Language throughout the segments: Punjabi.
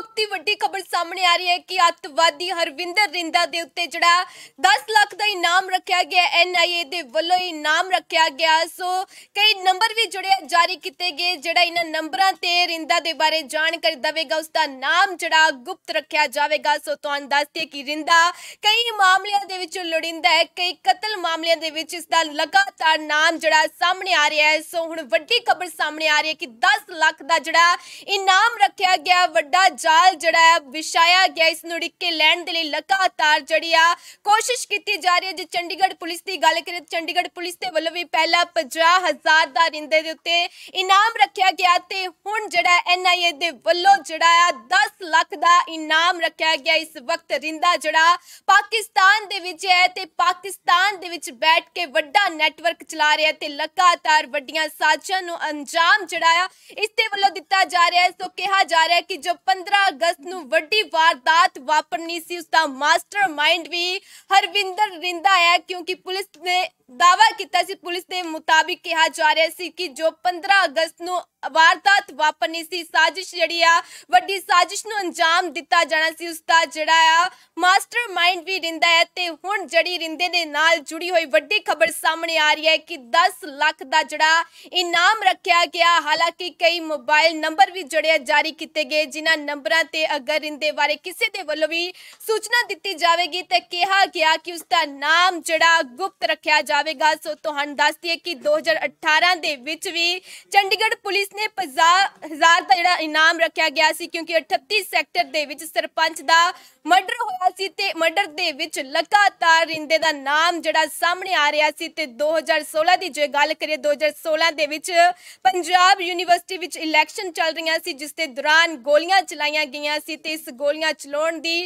ਵਕਤ ਦੀ ਵੱਡੀ ਖਬਰ ਸਾਹਮਣੇ ਆ ਰਹੀ ਹੈ ਕਿ ਅੱਤਵਾਦੀ ਹਰਵਿੰਦਰ ਰਿੰਦਾ ਦੇ ਉੱਤੇ ਜਿਹੜਾ 10 ਲੱਖ ਦਾ ਇਨਾਮ ਰੱਖਿਆ ਗਿਆ ਐਨਆਈਏ ਦੇ ਵੱਲੋਂ ਇਨਾਮ ਰੱਖਿਆ ਗਿਆ ਸੋ ਕਈ ਨੰਬਰ ਵੀ ਜੁੜੇ ਜਾਰੀ ਕੀਤੇ ਗਏ ਜਿਹੜਾ ਇਹਨਾਂ ਨੰਬਰਾਂ ਤੇ ਰਿੰਦਾ ਦੇ ਬਾਰੇ ਜਾਣਕਾਰੀ ਦਵੇਗਾ ਉਸ ਦਾ ਨਾਮ ਜਿਹੜਾ ਗੁਪਤ ਰੱਖਿਆ ਜਾਵੇਗਾ ਸੋ ਤੁਹਾਨੂੰ ਦੱਸਦੇ ਕਿ ਰਿੰਦਾ ਕਈ ਮਾਮਲਿਆਂ ਦੇ ਵਿੱਚ ਲੁੜਿੰਦਾ ਹੈ ਕਈ ਕਤਲ ਮਾਮਲਿਆਂ ਦੇ ਵਿੱਚ ਇਸ ਦਾ ਲਗਾਤਾਰ ਨਾਮ ਜਿਹੜਾ ਸਾਹਮਣੇ ਆ ਰਿਹਾ ਹੈ ਸੋ ਹੁਣ ਵੱਡੀ ਖਬਰ ਸਾਹਮਣੇ ਆ ਰਹੀ ਹੈ ਕਿ 10 ਲੱਖ ਦਾ ਜਿਹੜਾ ਇਨਾਮ ਰੱਖਿਆ ਗਿਆ ਵੱਡਾ ਜਾਲ ਜਿਹੜਾ ਵਿਛਾਇਆ ਗਿਆ ਇਸ ਨੂੰ ਕੇ ਲੈਣ ਦੇ ਲਈ ਲਗਾਤਾਰ ਜਿਹੜੀ ਆ ਕੋਸ਼ਿਸ਼ ਕੀਤੀ ਜਾ ਰਹੀ ਹੈ ਜੇ ਚੰਡੀਗੜ੍ਹ ਪੁਲਿਸ ਦੀ ਗੱਲ ਕਰੀਏ ਚੰਡੀਗੜ੍ਹ ਪੁਲਿਸ ਦੇ ਵੱਲੋਂ ਵੀ ਪਹਿਲਾਂ 50000 ਦਾ ਰਿੰਦੇ ਦੇ ਉੱਤੇ ਇਨਾਮ ਰੱਖਿਆ ਗਿਆ ਤੇ ਹੁਣ ਜਿਹੜਾ ਐਨਆਈਏ ਦੇ ਵੱਲੋਂ ਜਿਹੜਾ ਆ 10 ਲੱਖ ਦਾ ਇਨਾਮ ਰੱਖਿਆ ਗਿਆ ਇਸ ਵਕਤ ਰਿੰਦਾ ਜਿਹੜਾ ਪਾਕਿਸਤਾਨ ਦੇ ਵਿੱਚ ਹੈ ਤੇ ਪਾਕਿਸਤਾਨ ਦੇ ਵਿੱਚ ਬੈਠ ਕੇ ਵੱਡਾ ਨੈਟਵਰਕ ਚਲਾ ਰਿਹਾ ਤੇ ਲਗਾਤਾਰ ਵੱਡੀਆਂ ਸਾਜ਼ਾਂ ਨੂੰ ਅੰਜਾਮ ਜਿਹੜਾ ਆ ਇਸ ਦੇ ਵੱਲੋਂ ਦਿੱਤਾ ਜਾ ਰਿਹਾ ਹੈ ਸੋ ਕਿਹਾ ਜਾ ਰਿਹਾ ਕਿ ਜੋ 15 ਅਗਸਤ ਨੂੰ ਵੱਡੀ ਵਾਰਦਾਤ ਵਾਪਰਨੀ ਸੀ ਉਸ ਦਾ ਮਾਸਟਰਮਾਈਂਡ ਵੀ ਹਰਵਿੰਦਰ ਰਿੰਦਾ ਹੈ ਕਿਉਂਕਿ ਪੁਲਿਸ ਨੇ ਦਾਵਾ ਕੀਤਾ ਸੀ ਪੁਲਿਸ ਦੇ ਮੁਤਾਬਿਕ ਕਿਹਾ ਜਾ ਰਿਹਾ ਸੀ ਕਿ ਜੋ 15 ਅਗਸਤ ਨੂੰ ਵਾਰਤਾਤ ਵਾਪਰਨੀ ਸੀ ਸਾਜ਼ਿਸ਼ ਜਿਹੜੀ ਆ ਵੱਡੀ ਸਾਜ਼ਿਸ਼ ਨੂੰ ਅੰਜਾਮ ਦਿੱਤਾ ਜਾਣਾ ਸੀ ਉਸ ਦਾ ਜਿਹੜਾ ਆ ਮਾਸਟਰ ਮਾਈਂਡ ਵੀ ਰਿੰਦਾ ਹੈ ਤੇ ਹੁਣ ਜੜੀ ਰਿੰਦੇ ਦੇ ਨਾਲ ਜੁੜੀ ਹੋਈ ਵੱਡੀ ਖਬਰ ਸਾਹਮਣੇ ਆ ਰਹੀ ਹੈ ਕਿ 10 ਲੱਖ ਦਾ ਜਿਹੜਾ ਇਨਾਮ ਰੱਖਿਆ ਗਿਆ ਹਾਲਾਂਕਿ ਕਈ ਮੋਬਾਈਲ ਨੰਬਰ ਵੀ ਜੜਿਆ ਜਾਰੀ ਕੀਤੇ ਗਏ ਜਿਨ੍ਹਾਂ ਨੰਬਰਾਂ ਤੇ ਅਗਰ ਰਿੰਦੇ ਬਾਰੇ ਕਿਸੇ ਦੇ ਵੱਲੋਂ ਵੀ ਸੂਚਨਾ ਦਿੱਤੀ ਜਾਵੇਗੀ ਤੇ ਕਿਹਾ ਗਿਆ ਕਿ ਉਸ ਦਾ ਨਾਮ ਜਿਹੜਾ ਗੁਪਤ ਰੱਖਿਆ ਜਾਵੇਗਾ ਸੋ ਤੁਹਾਨੂੰ ਦੱਸ ਦਈਏ ਕਿ 2018 ਦੇ ਵਿੱਚ ਵੀ ਚੰਡੀਗੜ੍ਹ ਪੁਲਿਸ ਨੇ 50000 ਦਾ ਜਿਹੜਾ ਇਨਾਮ ਰੱਖਿਆ ਗਿਆ ਸੀ ਕਿਉਂਕਿ 38 ਸੈਕਟਰ ਦੇ ਵਿੱਚ ਸਰਪੰਚ ਦਾ ਮਰਡਰ ਹੋਇਆ ਸੀ ਤੇ ਮਰਡਰ ਦੇ ਵਿੱਚ ਲਗਾਤਾਰ ਰਿੰਦੇ ਦਾ ਨਾਮ ਜਿਹੜਾ ਸਾਹਮਣੇ ਆ ਰਿਹਾ ਸੀ ਤੇ 2016 ਦੀ ਜੇ ਗੱਲ ਕਰੀਏ 2016 ਦੇ ਵਿੱਚ ਪੰਜਾਬ ਯੂਨੀਵਰਸਿਟੀ ਵਿੱਚ ਇਲੈਕਸ਼ਨ ਚੱਲ ਰਹੀਆਂ ਸੀ ਜਿਸ ਦੇ ਦੌਰਾਨ ਗੋਲੀਆਂ ਚਲਾਈਆਂ ਗਈਆਂ ਸੀ ਤੇ ਇਸ ਗੋਲੀਆਂ ਚਲਾਉਣ ਦੀ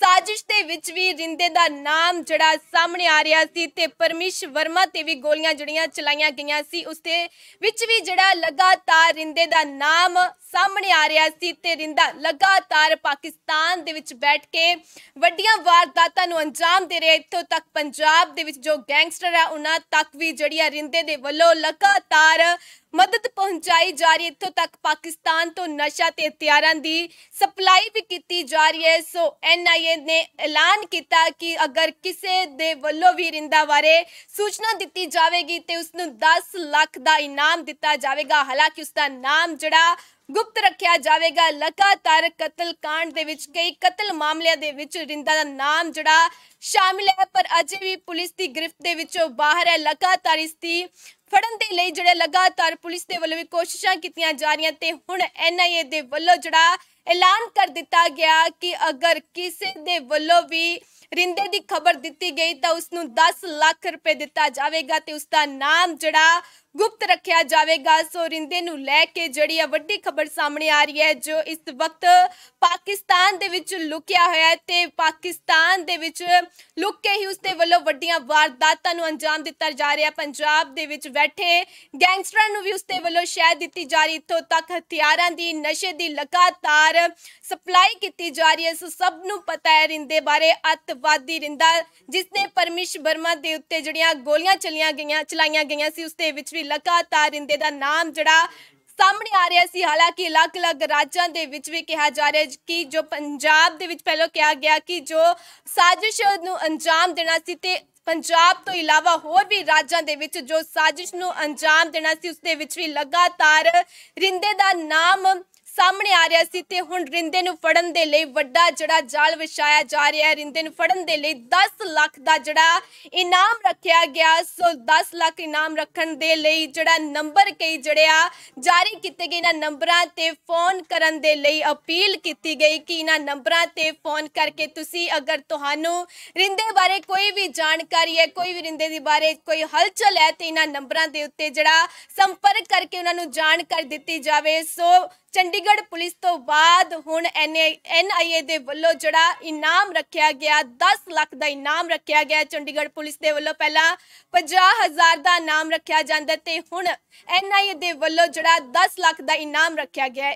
ਸਾਜ਼ਿਸ਼ ਦੇ ਵਿੱਚ ਵੀ ਰਿੰਦੇ ਦਾ ਨਾਮ ਜਿਹੜਾ ਸਾਹਮਣੇ ਆ ਰਿਹਾ ਸੀ ਤੇ ਪਰਮੇਸ਼ ਵਰਮਾ ਤੇ ਵੀ ਗੋਲੀਆਂ ਜਿਹੜੀਆਂ ਚਲਾਈਆਂ ਗਈਆਂ ਸੀ ਉਸ ਦੇ ਵਿੱਚ ਵੀ ਜਿਹੜਾ ਲਗਾਤਾਰ ਰਿੰਦੇ ਦਾ ਨਾਮ ਸਾਹਮਣੇ ਆ ਰਿਹਾ ਸੀ ਤੇ ਰਿੰਦਾ ਲਗਾਤਾਰ ਪਾਕਿਸਤਾਨ ਦੇ ਵਿੱਚ ਬੈਠ ਕੇ ਵੱਡੀਆਂ ਵਾਰਦਾਤਾਂ ਨੂੰ ਅੰਜਾਮ ਦੇ ਰਿਹਾ ਇੱਥੋਂ ਤੱਕ ਪੰਜਾਬ ਦੇ ਵਿੱਚ ਜੋ ਗੈਂਗਸਟਰ ਆ ਉਹਨਾਂ ਤੱਕ ਵੀ ਜਿਹੜੀ ਰਿੰਦੇ ਦੇ ਵੱਲੋਂ ਲਗਾਤਾਰ ਮਦਦ ਪਹੁੰਚਾਈ ਜਾ ਰਹੀ ਹੈ ਇੱਥੋਂ ਤੱਕ ਪਾਕਿਸਤਾਨ ਤੋਂ ਨਸ਼ਾ ਤੇ ਹਥਿਆਰਾਂ ਦੀ ਸਪਲਾਈ ਵੀ ਕੀਤੀ ਜਾ ਰਹੀ ਹੈ ਸੋ ਐਨਆਈਏ ਨੇ ਐਲਾਨ ਕੀਤਾ ਕਿ ਅਗਰ ਕਿਸੇ ਦੇ ਵੱਲੋਂ ਵੀ ਰਿੰਦਾ ਬਾਰੇ ਸੂਚਨਾ ਦਿੱਤੀ ਜਾਵੇਗੀ ਤੇ ਉਸ ਨੂੰ 10 ਲੱਖ ਦਾ ਇਨਾਮ ਦਿੱਤਾ ਜਾਵੇਗਾ ਹਾਲਾਂਕਿ ਉਸ ਦਾ ਨਾਮ ਜਿਹੜਾ ਗੁਪਤ ਰੱਖਿਆ ਜਾਵੇਗਾ ਲਗਾਤਾਰ ਕਤਲकांड ਦੇ ਵਿੱਚ ਕਈ ਕਤਲ ਮਾਮਲਿਆਂ ਦੇ ਵਿੱਚ ਰਿੰਦਾ ਦਾ ਨਾਮ ਜਿਹੜਾ ਸ਼ਾਮਿਲ ਹੈ ਪਰ ਅਜੇ ਵੀ ਪੁਲਿਸ ਦੀ ਗ੍ਰਿਫਤ ਦੇ ਵਿੱਚੋਂ ਬਾਹਰ ਹੈ ਲਗਾਤਾਰ ਇਸ ਦੀ ਫੜਨ ਦੇ ਲਈ ਜਿਹੜੇ ਲਗਾਤਾਰ ਪੁਲਿਸ ਦੇ ਵੱਲੋਂ ਵੀ ਕੋਸ਼ਿਸ਼ਾਂ ਕੀਤੀਆਂ ਜਾ ਰਹੀਆਂ ਤੇ ਹੁਣ ਐਨਆਈਏ ਦੇ ਵੱਲੋਂ ਜਿਹੜਾ ਐਲਾਨ ਕਰ ਦਿੱਤਾ ਗਿਆ ਕਿ ਅਗਰ ਕਿਸੇ ਦੇ ਵੱਲੋਂ ਵੀ ਰਿੰਦੇ ਦੀ ਖਬਰ ਦਿੱਤੀ ਗਈ ਤਾਂ ਉਸ ਨੂੰ 10 ਲੱਖ ਰੁਪਏ ਦਿੱਤਾ ਜਾਵੇਗਾ ਤੇ ਉਸ ਦਾ ਨਾਮ ਜਿਹੜਾ ਗੁਪਤ ਰੱਖਿਆ ਜਾਵੇਗਾ ਸੋ ਰਿੰਦੇ ਨੂੰ ਲੈ ਕੇ ਜਿਹੜੀ ਆ ਵੱਡੀ ਖਬਰ ਸਾਹਮਣੇ ਆ ਰਹੀ ਹੈ ਜੋ ਇਸ ਵਕਤ ਪਾਕਿਸਤਾਨ ਦੇ ਵਿੱਚ ਲੁਕਿਆ ਹੋਇਆ ਹੈ ਤੇ ਪਾਕਿਸਤਾਨ ਦੇ ਵਿੱਚ ਲੁਕ ਕੇ ਹੀ ਉਸ ਦੇ ਵੱਲੋਂ ਵੱਡੀਆਂ ਵਾਰਦਾਤਾਂ ਨੂੰ ਅੰਜਾਮ ਦਿੱਤਾ ਜਾ ਰਿਹਾ ਪੰਜਾਬ ਦੇ ਵਿੱਚ ਬੈਠੇ ਗੈਂਗਸਟਰਾਂ ਨੂੰ ਵੀ ਉਸ ਦੇ ਵੱਲੋਂ ਸ਼ਹਿਦ ਦਿੱਤੀ ਜਾ ਰਹੀ ਇਥੋਂ ਤੱਕ ਹਥਿਆਰਾਂ ਦੀ ਨਸ਼ੇ ਦੀ ਲਗਾਤਾਰ ਲਗਾਤਾਰ ਸਪਲਾਈ ਕੀਤੀ ਜਾ ਰਹੀ ਹੈ ਸੋ ਸਭ ਨੂੰ ਪਤਾ ਹੈ ਰਿੰਦੇ ਬਾਰੇ ਅਤਵਾਦੀ ਰਿੰਦਾ ਜਿਸ ਨੇ ਪਰਮਿਸ਼ ਬਰਮਾ ਦੇ ਉੱਤੇ ਜਿਹੜੀਆਂ ਗੋਲੀਆਂ ਚਲੀਆਂ ਗਈਆਂ ਚਲਾਈਆਂ ਗਈਆਂ ਸੀ ਉਸ ਦੇ ਵਿੱਚ ਵੀ ਲਗਾਤਾਰ ਰਿੰਦੇ ਦਾ ਨਾਮ ਜਿਹੜਾ ਸਾਹਮਣੇ ਆ ਰਿਹਾ ਸੀ ਹਾਲਾਂਕਿ ਅਲੱਗ-ਅਲੱਗ ਰਾਜਾਂ ਦੇ ਵਿੱਚ ਵੀ ਕਿਹਾ ਜਾ ਰਿਹਾ ਕਿ ਜੋ ਪੰਜਾਬ ਦੇ ਵਿੱਚ ਪਹਿਲਾਂ ਕਿਹਾ ਗਿਆ ਕਿ ਜੋ ਸਾਜ਼ਿਸ਼ ਨੂੰ ਅੰਜਾਮ ਦੇਣਾ ਸੀ ਤੇ ਪੰਜਾਬ ਤੋਂ ਇਲਾਵਾ ਹੋਰ ਵੀ ਰਾਜਾਂ ਦੇ ਵਿੱਚ ਜੋ ਸਾਜ਼ਿਸ਼ ਨੂੰ ਅੰਜਾਮ ਦੇਣਾ ਸੀ ਉਸ ਦੇ ਵਿੱਚ ਵੀ ਲਗਾਤਾਰ ਰਿੰਦੇ ਦਾ ਨਾਮ ਸਾਹਮਣੇ ਆ ਰਿਹਾ ਸੀ ਤੇ ਹੁਣ ਰਿੰਦੇ ਨੂੰ ਫੜਨ ਦੇ ਲਈ ਵੱਡਾ ਜਿਹੜਾ ਜਾਲ ਵਿਛਾਇਆ ਜਾ ਰਿਹਾ ਹੈ ਰਿੰਦੇ ਨੂੰ ਫੜਨ ਦੇ ਲਈ 10 ਲੱਖ ਦਾ ਜਿਹੜਾ ਇਨਾਮ ਰੱਖਿਆ ਗਿਆ ਸੋ 10 ਲੱਖ ਇਨਾਮ ਰੱਖਣ ਦੇ ਲਈ ਜਿਹੜਾ ਨੰਬਰ ਕਈ ਜੜਿਆ ਜਾਰੀ ਕੀਤੇ ਗਏ ਇਹਨਾਂ ਨੰਬਰਾਂ ਤੇ ਫੋਨ ਕਰਨ ਦੇ ਲਈ ਅਪੀਲ ਕੀਤੀ ਗਈ ਕਿ ਇਹਨਾਂ ਨੰਬਰਾਂ ਤੇ ਫੋਨ ਕਰਕੇ ਤੁਸੀਂ ਅਗਰ ਤੁਹਾਨੂੰ ਰਿੰਦੇ ਬਾਰੇ ਕੋਈ ਵੀ ਜਾਣਕਾਰੀ ਹੈ ਕੋਈ ਵੀ ਰਿੰਦੇ ਦੇ ਬਾਰੇ ਕੋਈ ਹਲਚਲ ਹੈ ਤੇ ਇਹਨਾਂ ਨੰਬਰਾਂ ਦੇ ਉੱਤੇ ਜਿਹੜਾ ਸੰਪਰਕ ਕਰਕੇ ਉਹਨਾਂ ਨੂੰ ਜਾਣਕਾਰੀ ਦਿੱਤੀ ਜਾਵੇ ਸੋ ਚੰਡੀ ਚੰਡੀਗੜ੍ਹ ਪੁਲਿਸ ਤੋਂ ਬਾਅਦ ਹੁਣ ਐਨਆਈਏ ਦੇ ਵੱਲੋਂ ਜਿਹੜਾ ਇਨਾਮ ਰੱਖਿਆ ਗਿਆ 10 ਲੱਖ ਦਾ ਇਨਾਮ ਰੱਖਿਆ ਗਿਆ ਚੰਡੀਗੜ੍ਹ ਪੁਲਿਸ ਦੇ ਵੱਲੋਂ ਪਹਿਲਾਂ 50000 ਦਾ ਨਾਮ ਰੱਖਿਆ ਜਾਂਦਾ ਤੇ ਹੁਣ ਐਨਆਈਏ ਦੇ ਵੱਲੋਂ ਜਿਹੜਾ 10 ਲੱਖ ਦਾ ਇਨਾਮ ਰੱਖਿਆ ਗਿਆ